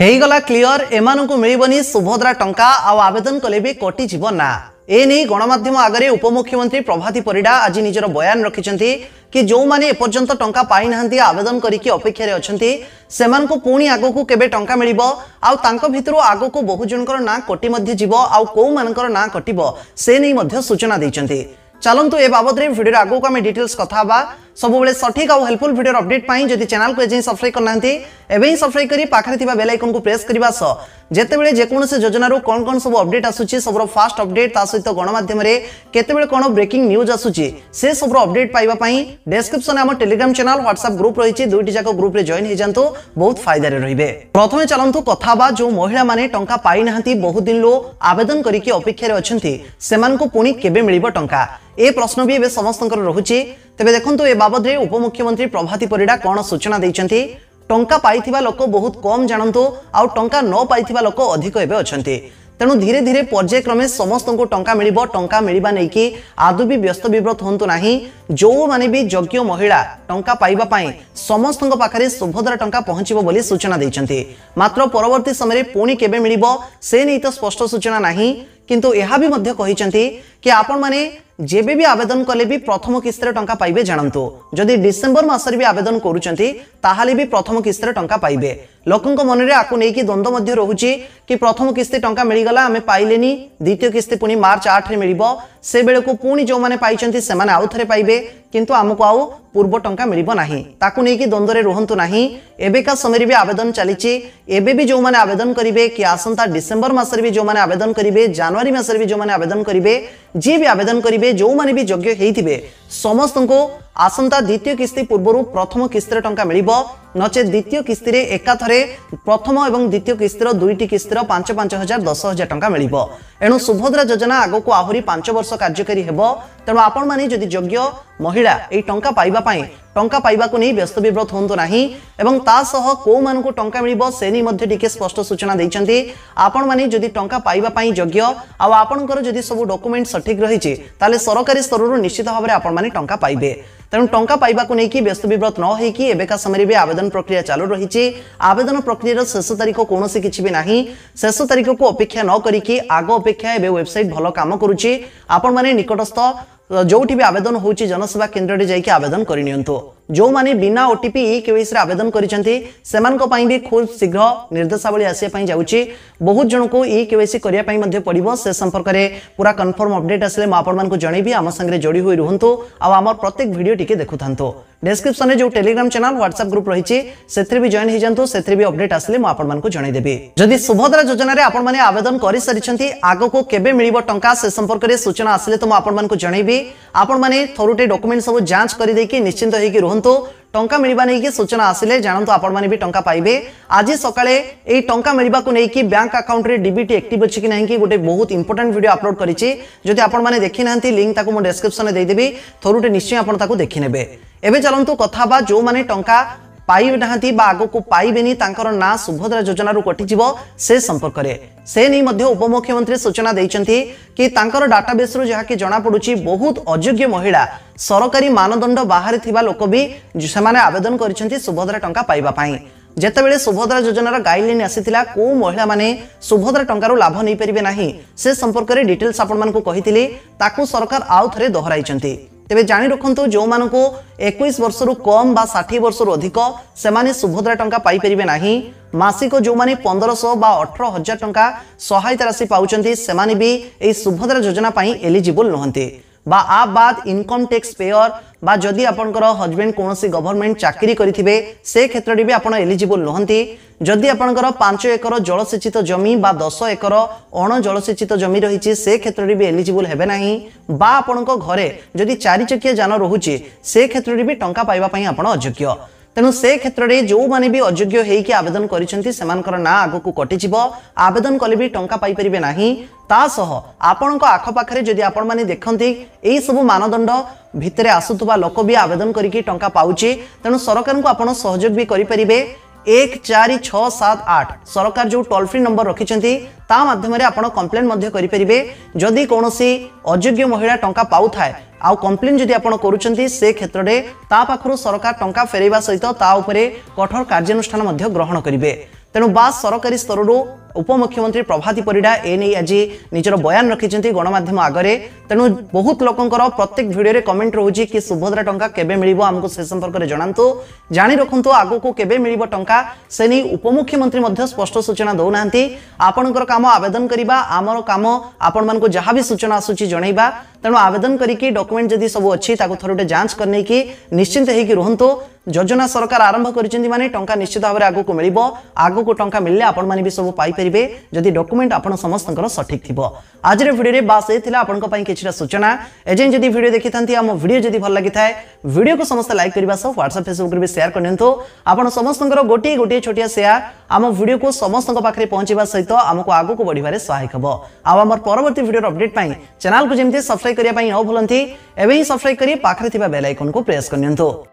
ହେଇଗଲା କ୍ଲିୟର ଏମାନଙ୍କୁ ମିଳିବନି ସୁଭଦ୍ରା ଟଙ୍କା ଆଉ ଆବେଦନ କଲେ ବି କଟିଯିବ ନା ଏ ନେଇ ଗଣମାଧ୍ୟମ ଆଗରେ ଉପମୁଖ୍ୟମନ୍ତ୍ରୀ ପ୍ରଭାତୀ ପରିଡ଼ା ଆଜି ନିଜର ବୟାନ ରଖିଛନ୍ତି କି ଯେଉଁମାନେ ଏପର୍ଯ୍ୟନ୍ତ ଟଙ୍କା ପାଇନାହାନ୍ତି ଆବେଦନ କରିକି ଅପେକ୍ଷାରେ ଅଛନ୍ତି ସେମାନଙ୍କୁ ପୁଣି ଆଗକୁ କେବେ ଟଙ୍କା ମିଳିବ ଆଉ ତାଙ୍କ ଭିତରୁ ଆଗକୁ ବହୁ ଜଣଙ୍କର ନାଁ କଟି ମଧ୍ୟ ଯିବ ଆଉ କେଉଁମାନଙ୍କର ନାଁ କଟିବ ସେ ନେଇ ମଧ୍ୟ ସୂଚନା ଦେଇଛନ୍ତି ଚାଲନ୍ତୁ ଏ ବାବଦରେ ଭିଡ଼ିଓରେ ଆଗକୁ ଆମେ ଡିଟେଲ୍ସ କଥା ହେବା सब सठिक आउ हेल्पफुल भिडर अपडेट पर जब चैनल को सब्सक्राइब करना एवं सब्सक्राइब कर पाखे बेलैकन को प्रेस करने जितेबाद जेको योजना कौन कौन सब अपडेट आसूस सबर फास्ट अपडेट सहित गणमाम के कौन ब्रेकिंग न्यूज आसूस सबर अपडेट पाइबापी डेस्क्रिप्सन आम टेलीग्राम चैनल ह्वाट्सअप ग्रुप रही दुईट जाक ग्रुप जॉन हो जातु बहुत फायदार रही है प्रथम चलतु कथा जो महिला मैंने टाँह पाई बहुत दिन लो आवेदन करके अपेक्षार अच्छा पुणी केवे टाइम ଏ ପ୍ରଶ୍ନ ବି ଏବେ ସମସ୍ତଙ୍କର ରହୁଛି ତେବେ ଦେଖନ୍ତୁ ଏ ବାବଦରେ ଉପମୁଖ୍ୟମନ୍ତ୍ରୀ ପ୍ରଭାତୀ ପରିଡ଼ା କ'ଣ ସୂଚନା ଦେଇଛନ୍ତି ଟଙ୍କା ପାଇଥିବା ଲୋକ ବହୁତ କମ୍ ଜାଣନ୍ତୁ ଆଉ ଟଙ୍କା ନ ପାଇଥିବା ଲୋକ ଅଧିକ ଏବେ ଅଛନ୍ତି ତେଣୁ ଧୀରେ ଧୀରେ ପର୍ଯ୍ୟାୟକ୍ରମେ ସମସ୍ତଙ୍କୁ ଟଙ୍କା ମିଳିବ ଟଙ୍କା ମିଳିବା ନେଇକି ଆଦୌ ବି ବ୍ୟସ୍ତ ବିବ୍ରତ ହୁଅନ୍ତୁ ନାହିଁ ଯେଉଁମାନେ ବି ଯୋଗ୍ୟ ମହିଳା ଟଙ୍କା ପାଇବା ପାଇଁ ସମସ୍ତଙ୍କ ପାଖରେ ସୁଭଦ୍ରା ଟଙ୍କା ପହଞ୍ଚିବ ବୋଲି ସୂଚନା ଦେଇଛନ୍ତି ମାତ୍ର ପରବର୍ତ୍ତୀ ସମୟରେ ପୁଣି କେବେ ମିଳିବ ସେ ନେଇ ତ ସ୍ପଷ୍ଟ ସୂଚନା ନାହିଁ କିନ୍ତୁ ଏହା ବି ମଧ୍ୟ କହିଛନ୍ତି କି ଆପଣମାନେ जेब भी आवेदन कले भी प्रथम किस्त टाँग पाइबे जानतु जदि डिसेम्बर मसरे भी आवेदन करूँ भी प्रथम किस्ती टाँग पाइबे मन में आपको द्वंद्व रोचे कि प्रथम किस्ती टाँग मिलगला आम पाइले द्वितीय किस्ती पुणी मार्च आठ मिल से बेलू पुणी जो मैंने से आउ थे पाइबे किंतु आमको आउ पूर्व टाँग मिलना नहीं द्वंद्व रुहतु ना एबिका समय भी आवेदन चली भी जो मैंने आवेदन करेंगे कि आसंता डिसेम्बर मसरे भी जो मैंने आवेदन करेंगे जानुरी मसरे भी जो मैंने आवेदन करेंगे जी भी आवेदन करेंगे ଯେଉଁମାନେ ବି ଯୋଗ୍ୟ ହେଇଥିବେ ସମସ୍ତଙ୍କୁ ଆସନ୍ତା ଦ୍ୱିତୀୟ କିସ୍ତି ପୂର୍ବରୁ ପ୍ରଥମ କିସ୍ତିରେ ଟଙ୍କା ମିଳିବ নচেত দ্বিতীয় কিস্তি একাথরে প্রথম এবং দ্বিতীয় কিস্তির দুইটি কিস্তির পাঁচ পাঁচ হাজার দশ হাজার টাকা মিলব এণু সুভদ্রা যোজনা আগক আহরি পাঁচ বর্ষ কার্যকরী হব তেম আপন মানে যদি যোগ্য মহিলা এই টঙ্কা পাইবা পাই টঙ্কা পাইবা নিয়ে ব্যস্ত বিব্রত হুঁতু না এবং তা সহ মানুষ টঙ্কা মিলব সে নেই মধ্যে টিকে স্পষ্ট সূচনা দিয়েছেন আপন মানে যদি টঙ্কা পাইবা পাই যোগ্য আপনার যদি সব ডকুমেন্ট সঠিক রয়েছে তাহলে সরকারি স্তরর নিশ্চিত ভাবে আপন মানে টঙ্কা পাইবে ତେଣୁ ଟଙ୍କା ପାଇବାକୁ ନେଇକି ବ୍ୟସ୍ତ ବିବ୍ରତ ନ ହୋଇକି ଏବେକା ସମୟରେ ବି ଆବେଦନ ପ୍ରକ୍ରିୟା ଚାଲୁ ରହିଛି ଆବେଦନ ପ୍ରକ୍ରିୟାର ଶେଷ ତାରିଖ କୌଣସି କିଛି ବି ନାହିଁ ଶେଷ ତାରିଖକୁ ଅପେକ୍ଷା ନ କରିକି ଆଗ ଅପେକ୍ଷା ଏବେ ୱେବସାଇଟ୍ ଭଲ କାମ କରୁଛି ଆପଣମାନେ ନିକଟସ୍ଥ जो भी आवेदन हो जनसेवा केन्द्र में जाकि आवेदन करनी जो माने बिना ओटीपी ई के वैसे आवेदन करें भी खूब शीघ्र निर्देशावली आसपा जा बहुत जन को ई के वैसे करने पड़ो से संपर्क में पूरा कनफर्म अपडेट आसे मुझे जनईबी आम सांगे जोड़ी हुई रुहतु आम प्रत्येक भिडियो टी देखु डेस्क्रिप्सन जो टेलीग्राम चैनल व्हाट्सएप ग्रुप रही है जॉइन होती से भी अपडेट आसे मुझेदेवी जदि सुभद्रा योजन आवेदन कर सारी आग को केवे मिल टा से संपर्क में सूचना आसे तो मुझे जनईबी आपरुटे डकुमेंट सब जांच करदे निश्चिंत होती रुंतु টঙ্কা মিলবা নেই সূচনা আসলে জাঁতু আপন মানে টঙ্কা পাইবে আজ সকালে এই টঙ্কা মিলবা নেই ব্যাঙ্ক আকাউন্টে ডিবিটি একটিভ অছি কি না কি গোটে বহু ইম্পর্টাট ভিডিও আপলোড করেছি যদি আপন মানে দেখি না লিঙ্ক তাকে ডেসক্রিপশনে দিয়ে দেবি থরুটে নিশ্চয়ই আপনার তাকে দেখি নেবে এবে চলতু কথা বা যে টঙ্কা आग को पाइबे ना सुभद्रा योजन कटिज से संपर्क से नहीं उपमुख्यमंत्री सूचना देखते कि डाटाबेस बहुत अजोग्य महिला सरकारी मानदंड बाहर लोक भी आवेदन कर सुभद्रा टा पाइबापी जितेबाद सुभद्रा योजनार गाइडलैन आसी महिला मैंने सुभद्रा टू लाभ नहीं पारे ना से संपर्क में डिटेल्स आपण कही सरकार आउ थे दोहर ତେବେ ଜାଣି ରଖନ୍ତୁ ଯେଉଁମାନଙ୍କୁ ଏକୋଇଶ ବର୍ଷରୁ କମ୍ ବା ଷାଠିଏ ବର୍ଷରୁ ଅଧିକ ସେମାନେ ସୁଭଦ୍ରା ଟଙ୍କା ପାଇପାରିବେ ନାହିଁ ମାସିକ ଯେଉଁମାନେ ପନ୍ଦରଶହ ବା ଅଠର ହଜାର ଟଙ୍କା ସହାୟତା ରାଶି ପାଉଛନ୍ତି ସେମାନେ ବି ଏହି ସୁଭଦ୍ରା ଯୋଜନା ପାଇଁ ଏଲିଜିବୁଲ୍ ନୁହନ୍ତି বা ଆ ବାଦ ଇନକମ୍ ଟ୍ୟାକ୍ସ ପେୟର বা যদি আপনার হজবেন্ড কোণী গভর্নমেন্ট চাকরি করে সে ক্ষেত্রে বি আপনার এলিজিবল নুহতি যদি আপনার পাঁচ একর জলসেচিত জমি বা দশ একর অণজলসেচিত জমি রয়েছে সে ক্ষেত্রে বি এলিজিবল হবে না বা আপনার ঘরে যদি চারিচকিয়া যান রয়েছে সে ক্ষেত্রে বি টঙ্কা পাইবা আপনার অযোগ্য ତେଣୁ ସେ କ୍ଷେତ୍ରରେ ଯେଉଁମାନେ ବି ଅଯୋଗ୍ୟ ହେଇକି ଆବେଦନ କରିଛନ୍ତି ସେମାନଙ୍କର ନାଁ ଆଗକୁ କଟିଯିବ ଆବେଦନ କଲେ ବି ଟଙ୍କା ପାଇପାରିବେ ନାହିଁ ତା ସହ ଆପଣଙ୍କ ଆଖପାଖରେ ଯଦି ଆପଣମାନେ ଦେଖନ୍ତି ଏହିସବୁ ମାନଦଣ୍ଡ ଭିତରେ ଆସୁଥିବା ଲୋକ ବି ଆବେଦନ କରିକି ଟଙ୍କା ପାଉଛି ତେଣୁ ସରକାରଙ୍କୁ ଆପଣ ସହଯୋଗ ବି କରିପାରିବେ এক চারি ছ সাত আট সরকার যে টোল ফ্রি নম্বর রকিছেন তা মাধ্যমে আপনার কমপ্লেন করে যদি কৌশি অযোগ্য মহিলা টঙ্কা পাওথায় আউ কমপ্লেন যদি আপনার করছেন সে ক্ষেত্রে তা পাখু সরকার টঙ্কা ফেরাইবা সহ তা উপরে কঠোর কার্যানুষ্ঠান গ্রহণ করবে তেণু বা সরকারি স্তরর उपमुख्यमंत्री प्रभाती परिडा नहीं आज निजर बयान रखिंट गणमाम आगे तेणु बहुत लोकर प्रत्येक भिडियो कमेंट रोज कि सुभद्रा टा के आमको से संपर्क में जनातु जाणी रखु आग को केवे मिल टा से नहीं उपमुख्यमंत्री स्पष्ट सूचना दौना आपणकर आवेदन करने आम कम आपण मानक जहाँ भी सूचना आसूँ जनईवा तेणु आवेदन करके डकुमेंट जदि सब अच्छी थर गोटे जांच कर नहीं कि निश्चिंत होती योजना सरकार आरंभ कर मानते टाँचा निश्चित भाव आगे मिल आगे टाँह मिलने आपने सब पाइप ପାଇପାରିବେ ଯଦି ଡକୁମେଣ୍ଟ ଆପଣ ସମସ୍ତଙ୍କର ସଠିକ୍ ଥିବ ଆଜିର ଭିଡ଼ିଓରେ ବାସ୍ ଏ ଥିଲା ଆପଣଙ୍କ ପାଇଁ କିଛିଟା ସୂଚନା ଏଯାଏଁ ଯଦି ଭିଡ଼ିଓ ଦେଖିଥାନ୍ତି ଆମ ଭିଡ଼ିଓ ଯଦି ଭଲ ଲାଗିଥାଏ ଭିଡ଼ିଓକୁ ସମସ୍ତେ ଲାଇକ୍ କରିବା ସହ ହ୍ୱାଟ୍ସଆପ୍ ଫେସବୁକ୍ରେ ବି ସେୟାର କରିନିଅନ୍ତୁ ଆପଣ ସମସ୍ତଙ୍କର ଗୋଟିଏ ଗୋଟିଏ ଛୋଟିଆ ସେୟାର ଆମ ଭିଡ଼ିଓକୁ ସମସ୍ତଙ୍କ ପାଖରେ ପହଞ୍ଚିବା ସହିତ ଆମକୁ ଆଗକୁ ବଢ଼ିବାରେ ସହାୟକ ହେବ ଆଉ ଆମର ପରବର୍ତ୍ତୀ ଭିଡ଼ିଓର ଅପଡେଟ୍ ପାଇଁ ଚ୍ୟାନେଲକୁ ଯେମିତି ସବସ୍କ୍ରାଇବ୍ କରିବା ପାଇଁ ନ ଭୁଲନ୍ତି ଏବେ ହିଁ ସବସ୍କ୍ରାଇବ୍ କରି ପାଖରେ ଥିବା ବେଲ୍ ଆଇକନ୍କୁ ପ୍ରେସ୍ କରିନିଅନ୍ତୁ